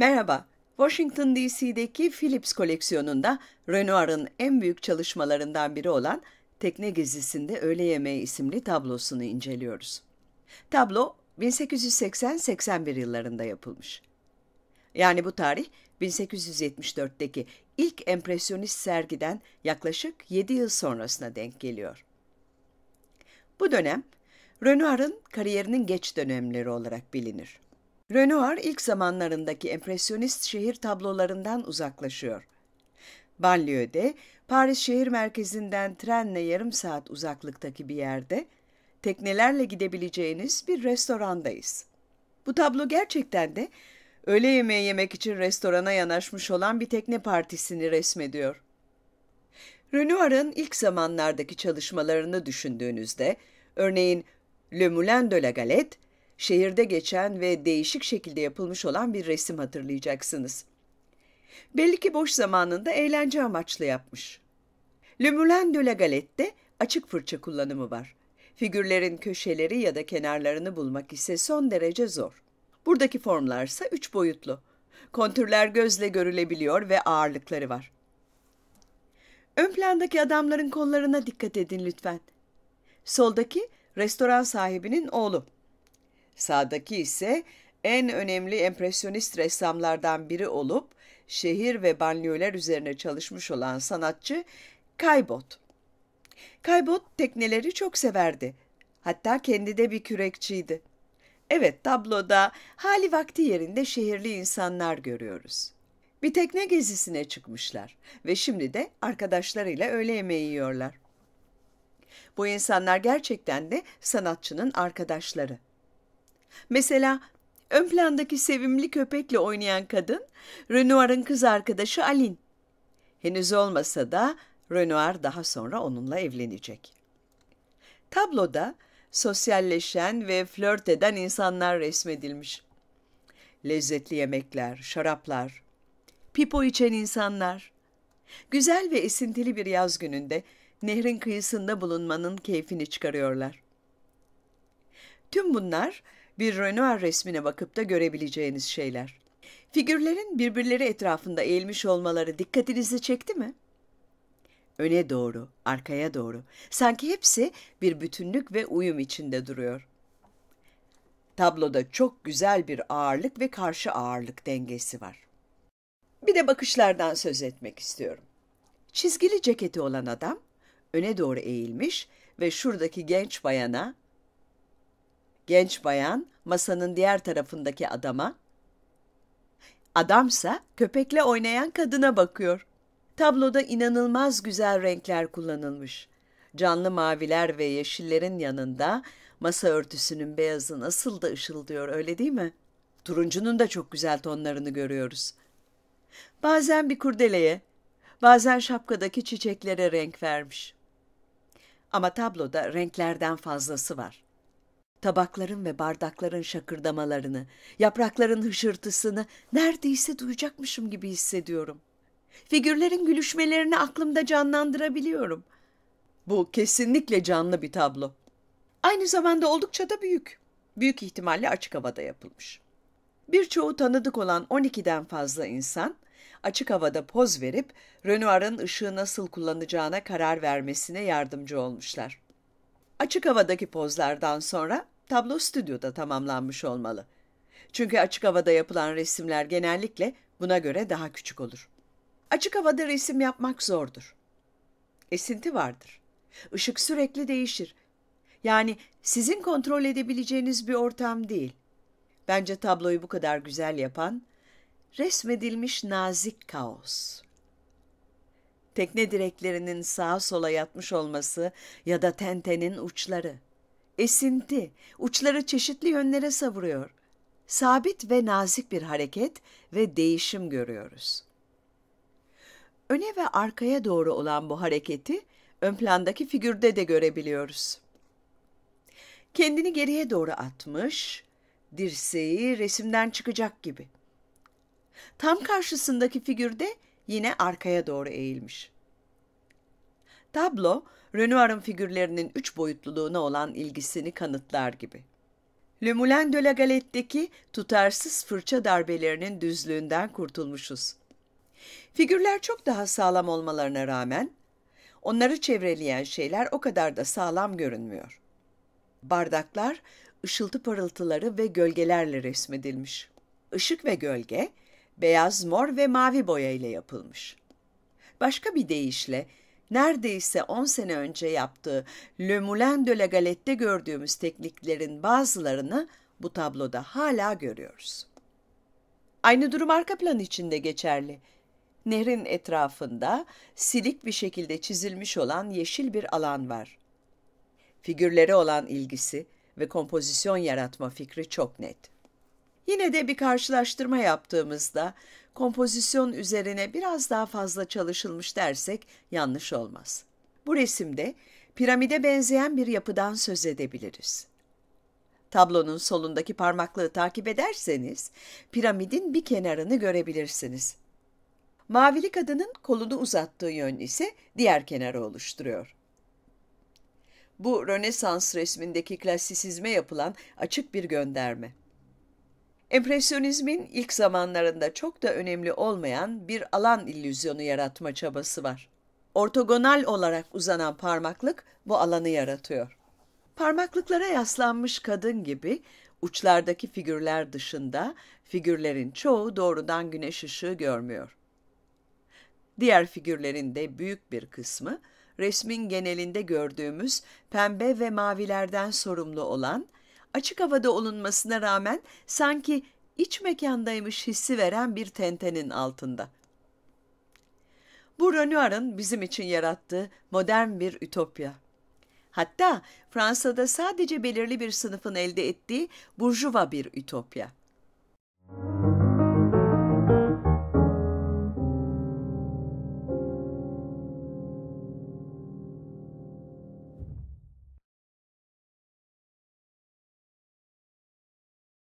Merhaba, Washington DC'deki Philips koleksiyonunda Renoir'ın en büyük çalışmalarından biri olan Tekne Gezisi'nde Öğle Yemeği isimli tablosunu inceliyoruz. Tablo 1880-81 yıllarında yapılmış. Yani bu tarih 1874'teki ilk empresyonist sergiden yaklaşık 7 yıl sonrasına denk geliyor. Bu dönem Renoir'ın kariyerinin geç dönemleri olarak bilinir. Renoir ilk zamanlarındaki empresyonist şehir tablolarından uzaklaşıyor. Banliyö'de, Paris şehir merkezinden trenle yarım saat uzaklıktaki bir yerde, teknelerle gidebileceğiniz bir restorandayız. Bu tablo gerçekten de öğle yemeği yemek için restorana yanaşmış olan bir tekne partisini resmediyor. Renoir'ın ilk zamanlardaki çalışmalarını düşündüğünüzde, örneğin Le Moulin de la Galette, şehirde geçen ve değişik şekilde yapılmış olan bir resim hatırlayacaksınız. Belli ki boş zamanında eğlence amaçlı yapmış. Le Moulin de la Galette'de açık fırça kullanımı var. Figürlerin köşeleri ya da kenarlarını bulmak ise son derece zor. Buradaki formlarsa üç boyutlu. Kontürler gözle görülebiliyor ve ağırlıkları var. Ön plandaki adamların kollarına dikkat edin lütfen. Soldaki restoran sahibinin oğlu. Sağdaki ise en önemli empresyonist ressamlardan biri olup şehir ve banliyöler üzerine çalışmış olan sanatçı Kaybot. Kaybot tekneleri çok severdi. Hatta kendi de bir kürekçiydi. Evet tabloda hali vakti yerinde şehirli insanlar görüyoruz. Bir tekne gezisine çıkmışlar ve şimdi de arkadaşlarıyla öğle yemeği yiyorlar. Bu insanlar gerçekten de sanatçının arkadaşları. Mesela ön plandaki sevimli köpekle oynayan kadın Renoir'ın kız arkadaşı Alin. Henüz olmasa da Renoir daha sonra onunla evlenecek. Tabloda sosyalleşen ve flört eden insanlar resmedilmiş. Lezzetli yemekler, şaraplar, pipo içen insanlar. Güzel ve esintili bir yaz gününde nehrin kıyısında bulunmanın keyfini çıkarıyorlar. Tüm bunlar bir Renoir resmine bakıp da görebileceğiniz şeyler. Figürlerin birbirleri etrafında eğilmiş olmaları dikkatinizi çekti mi? Öne doğru, arkaya doğru. Sanki hepsi bir bütünlük ve uyum içinde duruyor. Tabloda çok güzel bir ağırlık ve karşı ağırlık dengesi var. Bir de bakışlardan söz etmek istiyorum. Çizgili ceketi olan adam öne doğru eğilmiş ve şuradaki genç bayana Genç bayan masanın diğer tarafındaki adama, adamsa köpekle oynayan kadına bakıyor. Tabloda inanılmaz güzel renkler kullanılmış. Canlı maviler ve yeşillerin yanında masa örtüsünün beyazı nasıl da ışıldıyor öyle değil mi? Turuncunun da çok güzel tonlarını görüyoruz. Bazen bir kurdeleye, bazen şapkadaki çiçeklere renk vermiş. Ama tabloda renklerden fazlası var. Tabakların ve bardakların şakırdamalarını, yaprakların hışırtısını neredeyse duyacakmışım gibi hissediyorum. Figürlerin gülüşmelerini aklımda canlandırabiliyorum. Bu kesinlikle canlı bir tablo. Aynı zamanda oldukça da büyük. Büyük ihtimalle açık havada yapılmış. Birçoğu tanıdık olan 12'den fazla insan açık havada poz verip Renoir'ın ışığı nasıl kullanacağına karar vermesine yardımcı olmuşlar. Açık havadaki pozlardan sonra tablo stüdyoda tamamlanmış olmalı. Çünkü açık havada yapılan resimler genellikle buna göre daha küçük olur. Açık havada resim yapmak zordur. Esinti vardır. Işık sürekli değişir. Yani sizin kontrol edebileceğiniz bir ortam değil. Bence tabloyu bu kadar güzel yapan resmedilmiş nazik kaos tekne direklerinin sağa sola yatmış olması ya da tentenin uçları. Esinti, uçları çeşitli yönlere savuruyor. Sabit ve nazik bir hareket ve değişim görüyoruz. Öne ve arkaya doğru olan bu hareketi ön plandaki figürde de görebiliyoruz. Kendini geriye doğru atmış, dirseği resimden çıkacak gibi. Tam karşısındaki figürde yine arkaya doğru eğilmiş. Tablo, Renoir'ın figürlerinin üç boyutluluğuna olan ilgisini kanıtlar gibi. Le Moulin de la Galette'deki tutarsız fırça darbelerinin düzlüğünden kurtulmuşuz. Figürler çok daha sağlam olmalarına rağmen onları çevreleyen şeyler o kadar da sağlam görünmüyor. Bardaklar ışıltı parıltıları ve gölgelerle resmedilmiş. Işık ve gölge beyaz, mor ve mavi boya ile yapılmış. Başka bir deyişle neredeyse 10 sene önce yaptığı Le Moulin de la Galette'de gördüğümüz tekniklerin bazılarını bu tabloda hala görüyoruz. Aynı durum arka plan içinde geçerli. Nehrin etrafında silik bir şekilde çizilmiş olan yeşil bir alan var. Figürlere olan ilgisi ve kompozisyon yaratma fikri çok net. Yine de bir karşılaştırma yaptığımızda kompozisyon üzerine biraz daha fazla çalışılmış dersek yanlış olmaz. Bu resimde piramide benzeyen bir yapıdan söz edebiliriz. Tablonun solundaki parmaklığı takip ederseniz piramidin bir kenarını görebilirsiniz. Mavili kadının kolunu uzattığı yön ise diğer kenarı oluşturuyor. Bu Rönesans resmindeki klasisizme yapılan açık bir gönderme. Empresyonizmin ilk zamanlarında çok da önemli olmayan bir alan illüzyonu yaratma çabası var. Ortogonal olarak uzanan parmaklık bu alanı yaratıyor. Parmaklıklara yaslanmış kadın gibi uçlardaki figürler dışında figürlerin çoğu doğrudan güneş ışığı görmüyor. Diğer figürlerin de büyük bir kısmı resmin genelinde gördüğümüz pembe ve mavilerden sorumlu olan açık havada olunmasına rağmen sanki iç mekandaymış hissi veren bir tentenin altında. Bu Renoir'ın bizim için yarattığı modern bir ütopya. Hatta Fransa'da sadece belirli bir sınıfın elde ettiği burjuva bir ütopya. Müzik